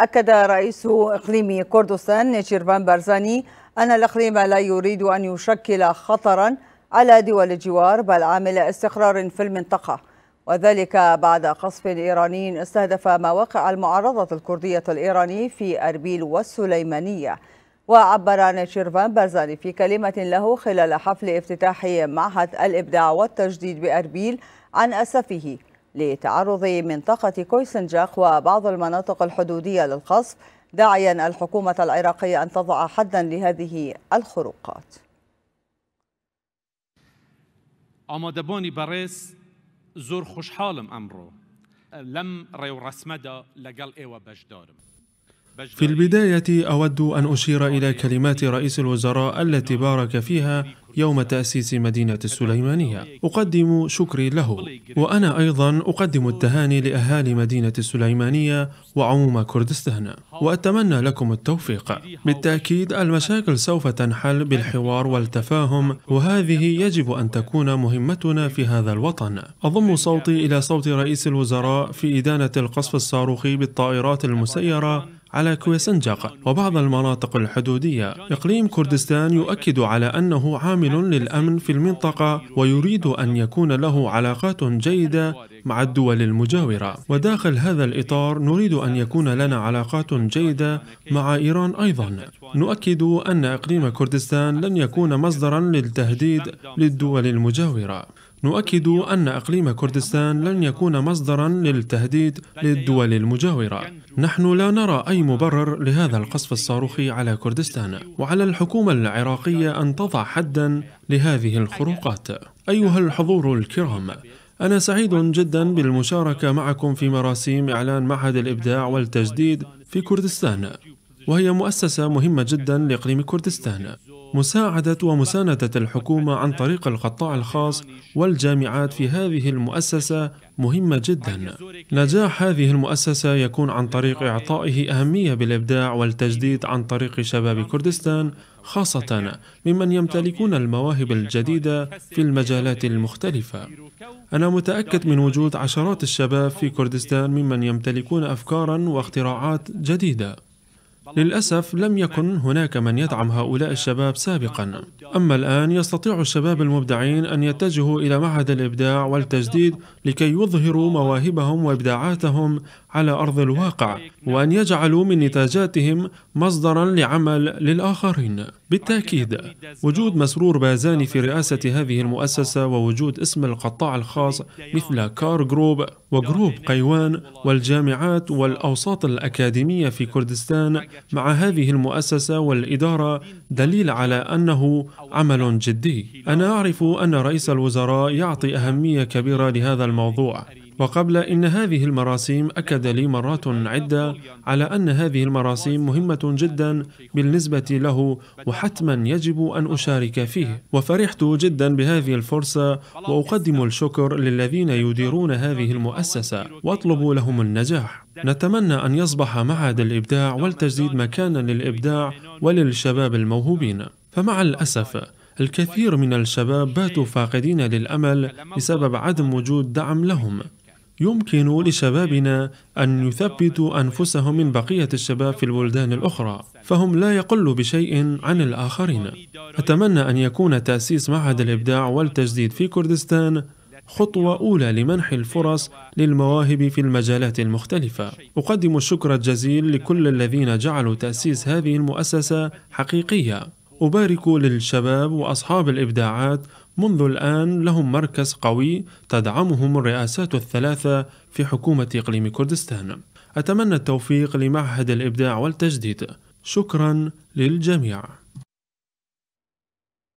أكد رئيس إقليم كردستان شيرفان بارزاني أن الإقليم لا يريد أن يشكل خطرا على دول الجوار بل عامل استقرار في المنطقة وذلك بعد قصف إيراني استهدف مواقع المعارضة الكردية الإيراني في أربيل والسليمانية وعبر نيشيرفان بارزاني في كلمة له خلال حفل افتتاح معهد الإبداع والتجديد بأربيل عن أسفه لتعرض منطقة كويسنجاخ وبعض المناطق الحدودية للقصف داعيا الحكومة العراقية أن تضع حدا لهذه الخروقات زور خوشحالم امرو لم رسمدا ايوه بجدارم في البداية أود أن أشير إلى كلمات رئيس الوزراء التي بارك فيها يوم تأسيس مدينة السليمانية أقدم شكري له وأنا أيضا أقدم التهاني لأهالي مدينة السليمانية وعموم كردستان وأتمنى لكم التوفيق بالتأكيد المشاكل سوف تنحل بالحوار والتفاهم وهذه يجب أن تكون مهمتنا في هذا الوطن أضم صوتي إلى صوت رئيس الوزراء في إدانة القصف الصاروخي بالطائرات المسيرة على كويسنجق وبعض المناطق الحدودية إقليم كردستان يؤكد على أنه عامل للأمن في المنطقة ويريد أن يكون له علاقات جيدة مع الدول المجاورة وداخل هذا الإطار نريد أن يكون لنا علاقات جيدة مع إيران أيضا نؤكد أن إقليم كردستان لن يكون مصدرا للتهديد للدول المجاورة نؤكد أن أقليم كردستان لن يكون مصدرا للتهديد للدول المجاورة نحن لا نرى أي مبرر لهذا القصف الصاروخي على كردستان وعلى الحكومة العراقية أن تضع حدا لهذه الخروقات أيها الحضور الكرام أنا سعيد جدا بالمشاركة معكم في مراسيم إعلان معهد الإبداع والتجديد في كردستان وهي مؤسسة مهمة جدا لإقليم كردستان مساعدة ومساندة الحكومة عن طريق القطاع الخاص والجامعات في هذه المؤسسة مهمة جدا. نجاح هذه المؤسسة يكون عن طريق إعطائه أهمية بالإبداع والتجديد عن طريق شباب كردستان خاصة ممن يمتلكون المواهب الجديدة في المجالات المختلفة. أنا متأكد من وجود عشرات الشباب في كردستان ممن يمتلكون أفكارا واختراعات جديدة. للأسف لم يكن هناك من يدعم هؤلاء الشباب سابقا أما الآن يستطيع الشباب المبدعين أن يتجهوا إلى معهد الإبداع والتجديد لكي يظهروا مواهبهم وإبداعاتهم على أرض الواقع وأن يجعلوا من نتاجاتهم مصدرا لعمل للآخرين بالتأكيد وجود مسرور بازاني في رئاسة هذه المؤسسة ووجود اسم القطاع الخاص مثل كار جروب وجروب قيوان والجامعات والأوساط الأكاديمية في كردستان مع هذه المؤسسة والإدارة دليل على أنه عمل جدي أنا أعرف أن رئيس الوزراء يعطي أهمية كبيرة لهذا الموضوع وقبل إن هذه المراسيم أكد لي مرات عدة على أن هذه المراسيم مهمة جدا بالنسبة له وحتما يجب أن أشارك فيه وفرحت جدا بهذه الفرصة وأقدم الشكر للذين يديرون هذه المؤسسة وأطلب لهم النجاح نتمنى أن يصبح معهد الإبداع والتجديد مكانا للإبداع وللشباب الموهوبين فمع الأسف الكثير من الشباب باتوا فاقدين للأمل بسبب عدم وجود دعم لهم يمكن لشبابنا أن يثبتوا أنفسهم من بقية الشباب في البلدان الأخرى فهم لا يقلوا بشيء عن الآخرين أتمنى أن يكون تأسيس معهد الإبداع والتجديد في كردستان خطوة أولى لمنح الفرص للمواهب في المجالات المختلفة. أقدم الشكر الجزيل لكل الذين جعلوا تأسيس هذه المؤسسة حقيقية. أبارك للشباب وأصحاب الإبداعات منذ الآن لهم مركز قوي تدعمهم الرئاسات الثلاثة في حكومة إقليم كردستان أتمنى التوفيق لمعهد الإبداع والتجديد شكرا للجميع